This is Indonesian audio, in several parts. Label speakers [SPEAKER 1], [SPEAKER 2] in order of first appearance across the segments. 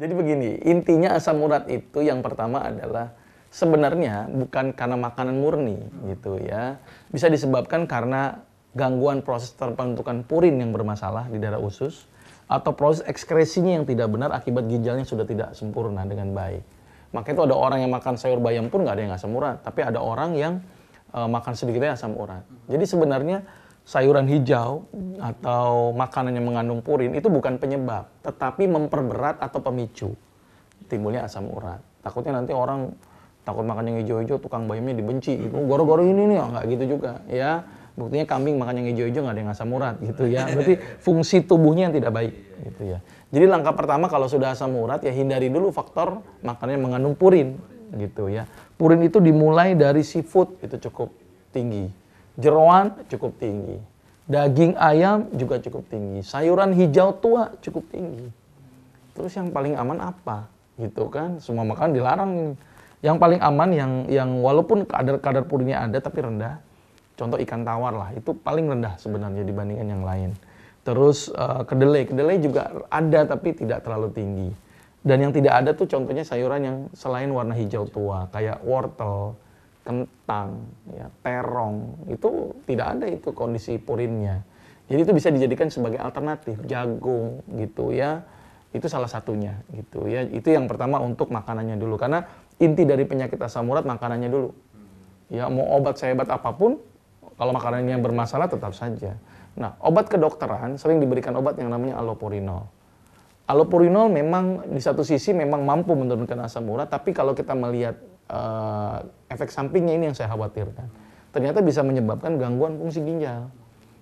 [SPEAKER 1] Jadi begini, intinya asam urat itu yang pertama adalah sebenarnya bukan karena makanan murni gitu ya. Bisa disebabkan karena gangguan proses terbentukan purin yang bermasalah di darah usus atau proses ekskresinya yang tidak benar akibat ginjalnya sudah tidak sempurna dengan baik. Makanya itu ada orang yang makan sayur bayam pun nggak ada yang asam urat, tapi ada orang yang uh, makan sedikitnya asam urat. Jadi sebenarnya sayuran hijau atau makanan yang mengandung purin itu bukan penyebab, tetapi memperberat atau pemicu timbulnya asam urat. Takutnya nanti orang takut makan yang hijau-hijau tukang bayamnya dibenci gitu. Oh, goro-goro ini nih enggak oh, gitu juga ya. Buktinya kambing makan yang hijau-hijau enggak ada yang asam urat gitu ya. Berarti fungsi tubuhnya yang tidak baik gitu ya. Jadi langkah pertama kalau sudah asam urat ya hindari dulu faktor makanan yang mengandung purin gitu ya. Purin itu dimulai dari seafood itu cukup tinggi jeroan cukup tinggi, daging ayam juga cukup tinggi, sayuran hijau tua cukup tinggi. Terus yang paling aman apa? Gitu kan, semua makan dilarang. Yang paling aman yang yang walaupun kadar-kadar purinnya ada tapi rendah. Contoh ikan tawar lah, itu paling rendah sebenarnya dibandingkan yang lain. Terus uh, kedelai, kedelai juga ada tapi tidak terlalu tinggi. Dan yang tidak ada tuh contohnya sayuran yang selain warna hijau tua, kayak wortel, kentang, ya, terong, itu tidak ada itu kondisi purinnya. Jadi itu bisa dijadikan sebagai alternatif jagung gitu ya. Itu salah satunya gitu ya. Itu yang pertama untuk makanannya dulu karena inti dari penyakit asam urat makanannya dulu. Ya mau obat sehebat apapun kalau makanannya bermasalah tetap saja. Nah, obat kedokteran sering diberikan obat yang namanya allopurinol. Allopurinol memang di satu sisi memang mampu menurunkan asam urat, tapi kalau kita melihat uh, efek sampingnya ini yang saya khawatirkan. Ternyata bisa menyebabkan gangguan fungsi ginjal.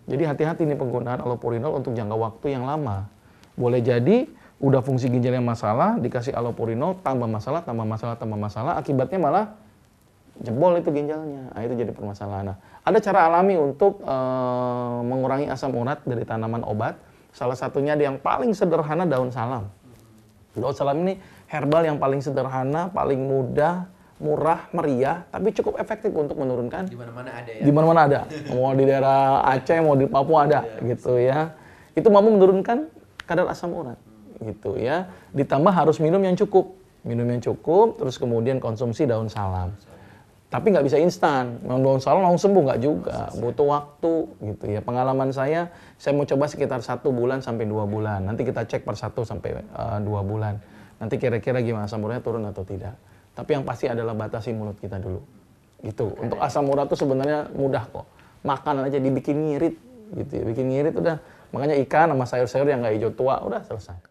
[SPEAKER 1] Jadi hati-hati nih penggunaan alopurinol untuk jangka waktu yang lama. Boleh jadi udah fungsi ginjalnya masalah, dikasih alopurinol tambah masalah, tambah masalah, tambah masalah, akibatnya malah jebol itu ginjalnya. Nah, itu jadi permasalahan. Nah, ada cara alami untuk e, mengurangi asam urat dari tanaman obat. Salah satunya ada yang paling sederhana daun salam. Daun salam ini herbal yang paling sederhana, paling mudah, murah, meriah, tapi cukup efektif untuk menurunkan. Di mana-mana ada ya. Di mana-mana ada. mau di daerah Aceh, mau di Papua ada, ya. gitu ya. Itu mampu menurunkan kadar asam urat, gitu ya. Ditambah harus minum yang cukup, minum yang cukup, terus kemudian konsumsi daun salam. Tapi nggak bisa instan, Memang daun salam langsung sembuh nggak juga, butuh waktu, gitu ya. Pengalaman saya, saya mau coba sekitar satu bulan sampai dua bulan. Nanti kita cek per satu sampai uh, dua bulan. Nanti kira-kira gimana asam uratnya turun atau tidak. Tapi yang pasti adalah batasi mulut kita dulu. Gitu. Untuk asam urat itu sebenarnya mudah kok. makanan aja dibikin ngirit gitu ya. Bikin ngirit udah. Makanya ikan sama sayur-sayur yang nggak hijau tua udah selesai.